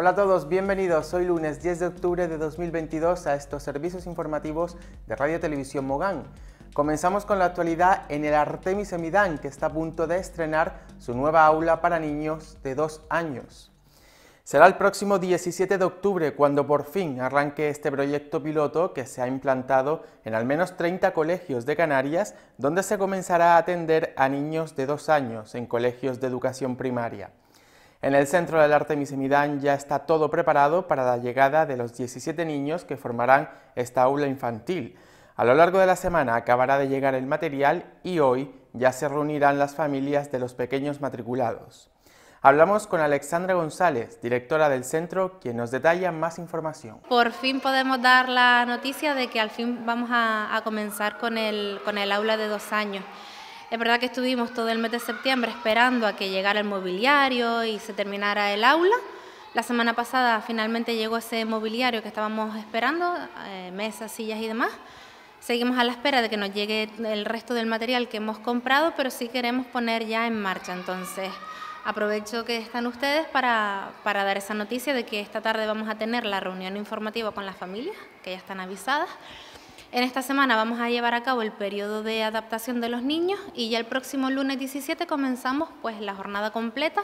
Hola a todos, bienvenidos. Hoy lunes 10 de octubre de 2022 a estos servicios informativos de Radio Televisión Mogán. Comenzamos con la actualidad en el Artemis Emidán, que está a punto de estrenar su nueva aula para niños de 2 años. Será el próximo 17 de octubre cuando por fin arranque este proyecto piloto que se ha implantado en al menos 30 colegios de Canarias, donde se comenzará a atender a niños de 2 años en colegios de educación primaria. En el Centro del Arte Misemidán ya está todo preparado para la llegada de los 17 niños que formarán esta aula infantil. A lo largo de la semana acabará de llegar el material y hoy ya se reunirán las familias de los pequeños matriculados. Hablamos con Alexandra González, directora del centro, quien nos detalla más información. Por fin podemos dar la noticia de que al fin vamos a, comenzar con el aula de dos años. Es verdad que estuvimos todo el mes de septiembre esperando a que llegara el mobiliario y se terminara el aula. La semana pasada finalmente llegó ese mobiliario que estábamos esperando, eh, mesas, sillas y demás. Seguimos a la espera de que nos llegue el resto del material que hemos comprado, pero sí queremos poner ya en marcha. Entonces, aprovecho que están ustedes para, para dar esa noticia de que esta tarde vamos a tener la reunión informativa con las familias, que ya están avisadas. En esta semana vamos a llevar a cabo el periodo de adaptación de los niños y ya el próximo lunes 17 comenzamos pues la jornada completa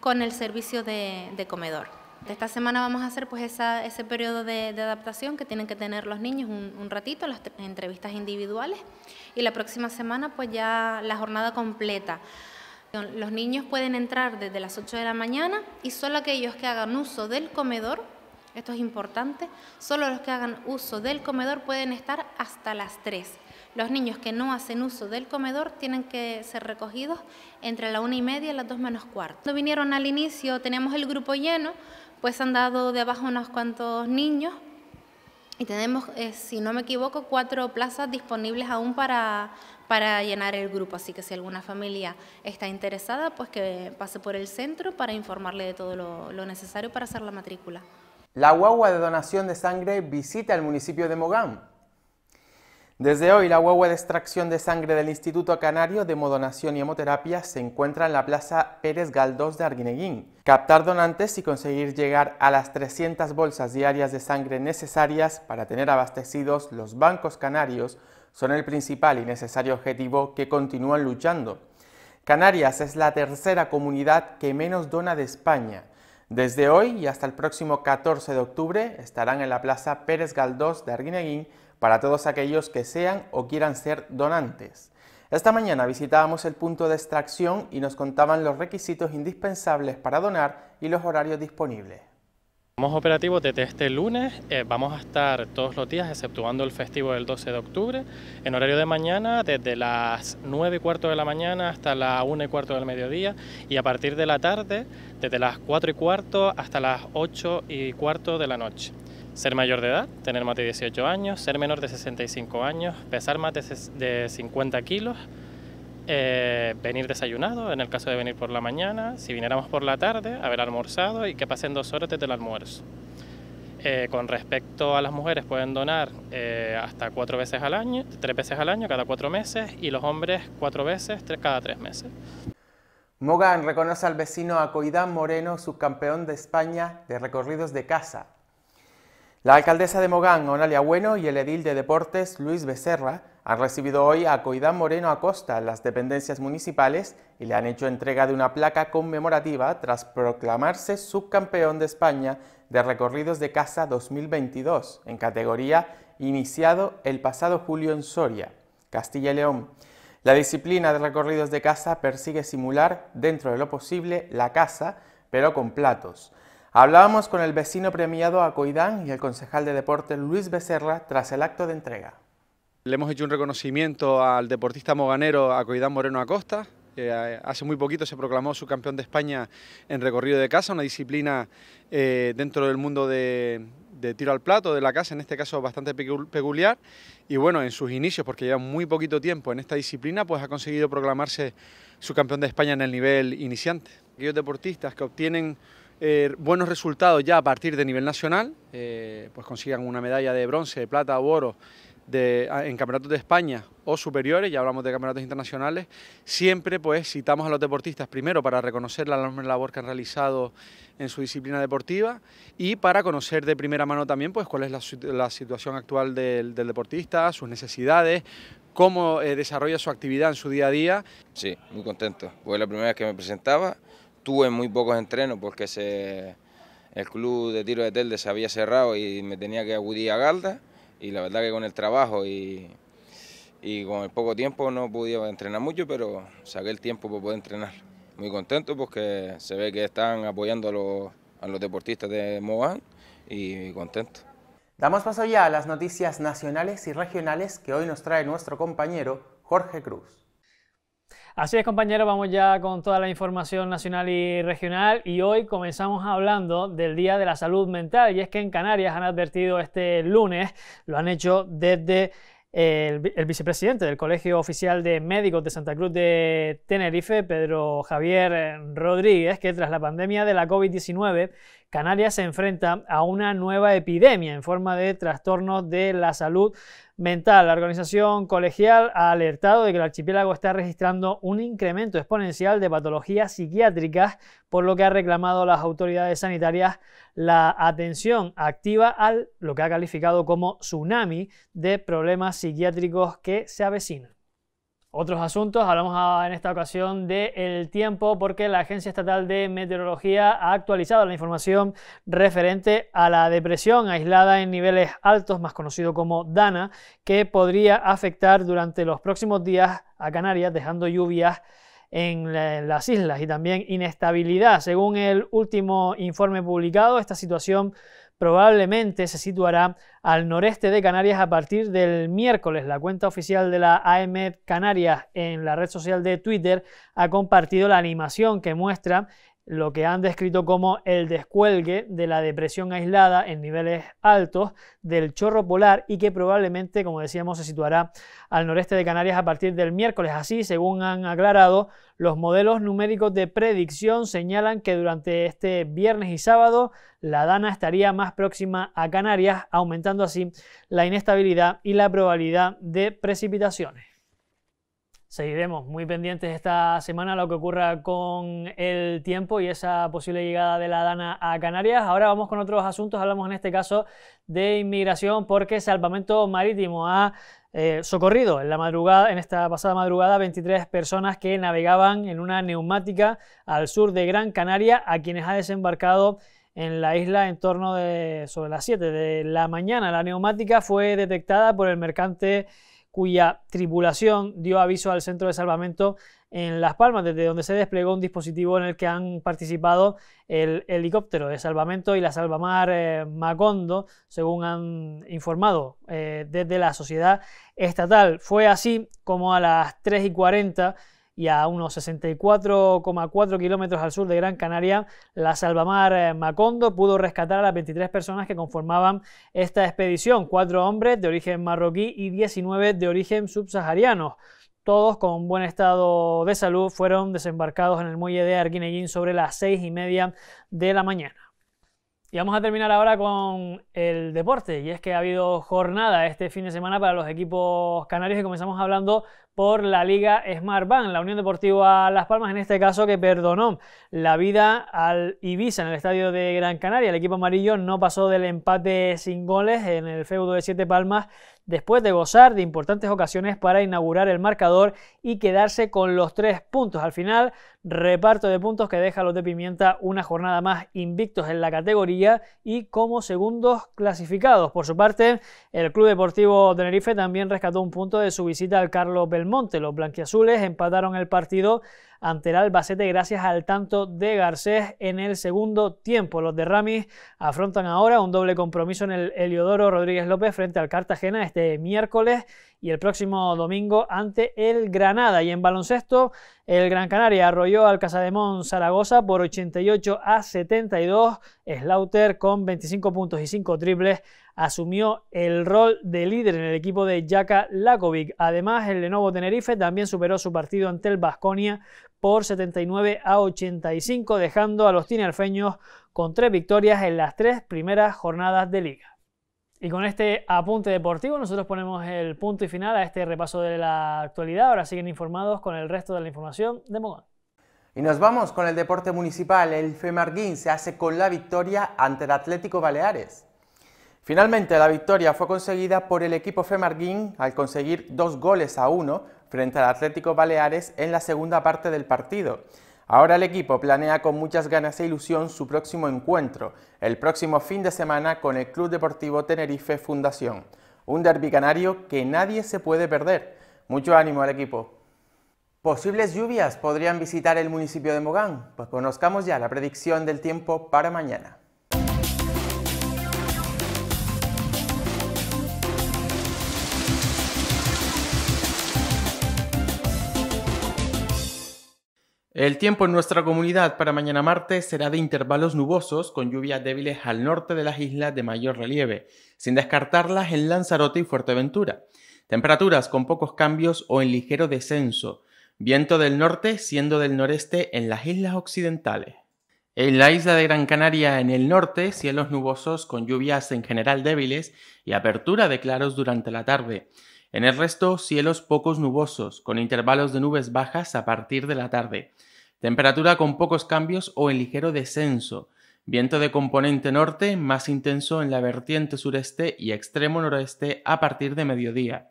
con el servicio de, comedor. De esta semana vamos a hacer pues ese periodo de, adaptación que tienen que tener los niños un, ratito, las entrevistas individuales y la próxima semana pues ya la jornada completa. Los niños pueden entrar desde las 8 de la mañana y solo aquellos que hagan uso del comedor esto es importante. Solo los que hagan uso del comedor pueden estar hasta las 3. Los niños que no hacen uso del comedor tienen que ser recogidos entre la 1 y media y las dos menos cuarto. Cuando vinieron al inicio tenemos el grupo lleno, pues han dado de abajo unos cuantos niños y tenemos, eh, si no me equivoco, cuatro plazas disponibles aún para, llenar el grupo. Así que si alguna familia está interesada, pues que pase por el centro para informarle de todo lo necesario para hacer la matrícula. La guagua de donación de sangre visita el municipio de Mogán. Desde hoy, la guagua de extracción de sangre del Instituto Canario de Hemodonación y Hemoterapia se encuentra en la Plaza Pérez Galdós de Arguineguín. Captar donantes y conseguir llegar a las 300 bolsas diarias de sangre necesarias para tener abastecidos los bancos canarios son el principal y necesario objetivo que continúan luchando. Canarias es la tercera comunidad que menos dona de España. Desde hoy y hasta el próximo 14 de octubre estarán en la Plaza Pérez Galdós de Arguineguín para todos aquellos que sean o quieran ser donantes. Esta mañana visitábamos el punto de extracción y nos contaban los requisitos indispensables para donar y los horarios disponibles. Somos operativos desde este lunes, eh, vamos a estar todos los días, exceptuando el festivo del 12 de octubre, en horario de mañana, desde las 9 y cuarto de la mañana hasta las 1 y cuarto del mediodía, y a partir de la tarde, desde las 4 y cuarto hasta las 8 y cuarto de la noche. Ser mayor de edad, tener más de 18 años, ser menor de 65 años, pesar más de 50 kilos, eh, venir desayunado, en el caso de venir por la mañana, si viniéramos por la tarde, haber almorzado y que pasen dos horas desde el almuerzo. Eh, con respecto a las mujeres, pueden donar eh, hasta cuatro veces al año, tres veces al año, cada cuatro meses, y los hombres cuatro veces, tres, cada tres meses. Mogán reconoce al vecino Acoidán Moreno, subcampeón de España de recorridos de casa. La alcaldesa de Mogán, Onalia Bueno, y el edil de Deportes, Luis Becerra, han recibido hoy a Coidán Moreno Acosta en las dependencias municipales y le han hecho entrega de una placa conmemorativa tras proclamarse subcampeón de España de recorridos de casa 2022 en categoría iniciado el pasado julio en Soria, Castilla y León. La disciplina de recorridos de casa persigue simular, dentro de lo posible, la casa, pero con platos. Hablábamos con el vecino premiado a Coidán y el concejal de deporte Luis Becerra tras el acto de entrega. Le hemos hecho un reconocimiento al deportista moganero Acoidán Moreno Acosta, eh, hace muy poquito se proclamó su campeón de España en recorrido de casa, una disciplina eh, dentro del mundo de, tiro al plato de la casa, en este caso bastante peculiar. Y bueno, en sus inicios, porque lleva muy poquito tiempo en esta disciplina, pues ha conseguido proclamarse su campeón de España en el nivel iniciante. Aquellos deportistas que obtienen eh, buenos resultados ya a partir de nivel nacional, pues consigan una medalla de bronce, de plata o oro Ah, en campeonatos de España o superiores, ya hablamos de campeonatos internacionales, siempre pues citamos a los deportistas primero para reconocer la enorme labor que han realizado en su disciplina deportiva y para conocer de primera mano también pues cuál es la, situación actual del, deportista, sus necesidades, cómo eh, desarrolla su actividad en su día a día. Sí, muy contento. Fue la primera vez que me presentaba. Tuve muy pocos entrenos porque se, el club de tiro de Telde se había cerrado y me tenía que acudir a Galda y la verdad que con el trabajo y, con el poco tiempo no podía entrenar mucho, pero saqué el tiempo para poder entrenar. Muy contento porque se ve que están apoyando a los, deportistas de Mohan y contento. Damos paso ya a las noticias nacionales y regionales que hoy nos trae nuestro compañero Jorge Cruz. Así es, compañeros, vamos ya con toda la información nacional y regional y hoy comenzamos hablando del Día de la Salud Mental y es que en Canarias han advertido este lunes, lo han hecho desde el, vicepresidente del Colegio Oficial de Médicos de Santa Cruz de Tenerife, Pedro Javier eh, Rodríguez, que tras la pandemia de la COVID-19, Canarias se enfrenta a una nueva epidemia en forma de trastornos de la salud mental. La organización colegial ha alertado de que el archipiélago está registrando un incremento exponencial de patologías psiquiátricas, por lo que ha reclamado a las autoridades sanitarias la atención activa al lo que ha calificado como tsunami de problemas psiquiátricos que se avecinan. Otros asuntos, hablamos en esta ocasión del tiempo porque la Agencia Estatal de Meteorología ha actualizado la información referente a la depresión aislada en niveles altos, más conocido como Dana, que podría afectar durante los próximos días a Canarias, dejando lluvias en, las islas y también inestabilidad. Según el último informe publicado, esta situación probablemente se situará al noreste de Canarias a partir del miércoles. La cuenta oficial de la AEMED Canarias en la red social de Twitter ha compartido la animación que muestra lo que han descrito como el descuelgue de la depresión aislada en niveles altos del chorro polar y que probablemente, como decíamos, se situará al noreste de Canarias a partir del miércoles. Así, según han aclarado, los modelos numéricos de predicción señalan que durante este viernes y sábado la Dana estaría más próxima a Canarias, aumentando así la inestabilidad y la probabilidad de precipitaciones. Seguiremos muy pendientes esta semana lo que ocurra con el tiempo y esa posible llegada de la Dana a Canarias. Ahora vamos con otros asuntos, hablamos en este caso de inmigración porque Salvamento Marítimo ha eh, socorrido en la madrugada, en esta pasada madrugada, 23 personas que navegaban en una neumática al sur de Gran Canaria, a quienes ha desembarcado en la isla en torno de sobre las 7 de la mañana. La neumática fue detectada por el mercante cuya tripulación dio aviso al centro de salvamento en Las Palmas, desde donde se desplegó un dispositivo en el que han participado el helicóptero de salvamento y la salvamar eh, Macondo, según han informado eh, desde la sociedad estatal. Fue así como a las 3 y 40 y a unos 64,4 kilómetros al sur de Gran Canaria, la Salvamar eh, Macondo pudo rescatar a las 23 personas que conformaban esta expedición, cuatro hombres de origen marroquí y 19 de origen subsahariano. Todos con buen estado de salud fueron desembarcados en el muelle de Arguineguín sobre las seis y media de la mañana. Y vamos a terminar ahora con el deporte. Y es que ha habido jornada este fin de semana para los equipos canarios y comenzamos hablando por la Liga Smart Bank, la Unión Deportiva Las Palmas, en este caso que perdonó la vida al Ibiza en el estadio de Gran Canaria. El equipo amarillo no pasó del empate sin goles en el feudo de Siete Palmas después de gozar de importantes ocasiones para inaugurar el marcador y quedarse con los tres puntos. Al final, reparto de puntos que deja a los de Pimienta una jornada más invictos en la categoría y como segundos clasificados. Por su parte, el Club Deportivo Tenerife también rescató un punto de su visita al Carlos Belmont Monte. Los blanquiazules empataron el partido ante el Albacete gracias al tanto de Garcés en el segundo tiempo. Los de Ramis afrontan ahora un doble compromiso en el Heliodoro Rodríguez López frente al Cartagena este miércoles y el próximo domingo ante el Granada. Y en baloncesto, el Gran Canaria arrolló al Casademón Zaragoza por 88 a 72, Slaughter con 25 puntos y 5 triples asumió el rol de líder en el equipo de Jaka Lakovic. Además, el Lenovo Tenerife también superó su partido ante el Basconia por 79 a 85, dejando a los tinerfeños con tres victorias en las tres primeras jornadas de liga. Y con este apunte deportivo nosotros ponemos el punto y final a este repaso de la actualidad. Ahora siguen informados con el resto de la información de Mogán. Y nos vamos con el deporte municipal. El Femarguín se hace con la victoria ante el Atlético Baleares. Finalmente, la victoria fue conseguida por el equipo Femarguín al conseguir dos goles a uno frente al Atlético Baleares en la segunda parte del partido. Ahora el equipo planea con muchas ganas e ilusión su próximo encuentro, el próximo fin de semana con el Club Deportivo Tenerife Fundación. Un derbi canario que nadie se puede perder. Mucho ánimo al equipo. Posibles lluvias podrían visitar el municipio de Mogán, pues conozcamos ya la predicción del tiempo para mañana. El tiempo en nuestra comunidad para mañana martes será de intervalos nubosos con lluvias débiles al norte de las islas de mayor relieve, sin descartarlas en Lanzarote y Fuerteventura. Temperaturas con pocos cambios o en ligero descenso. Viento del norte siendo del noreste en las islas occidentales. En la isla de Gran Canaria en el norte, cielos nubosos con lluvias en general débiles y apertura de claros durante la tarde. En el resto, cielos pocos nubosos, con intervalos de nubes bajas a partir de la tarde. Temperatura con pocos cambios o en ligero descenso. Viento de componente norte más intenso en la vertiente sureste y extremo noroeste a partir de mediodía.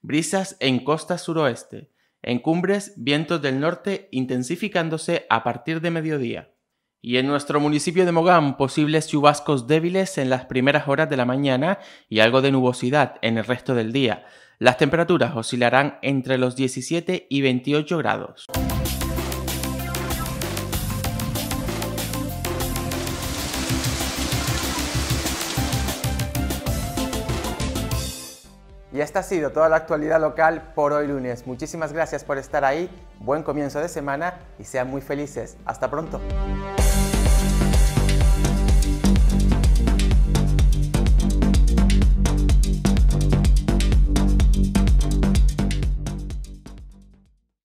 Brisas en costa suroeste. En cumbres, vientos del norte intensificándose a partir de mediodía. Y en nuestro municipio de Mogán, posibles chubascos débiles en las primeras horas de la mañana y algo de nubosidad en el resto del día. Las temperaturas oscilarán entre los 17 y 28 grados. Y esta ha sido toda la actualidad local por hoy lunes. Muchísimas gracias por estar ahí, buen comienzo de semana y sean muy felices. Hasta pronto.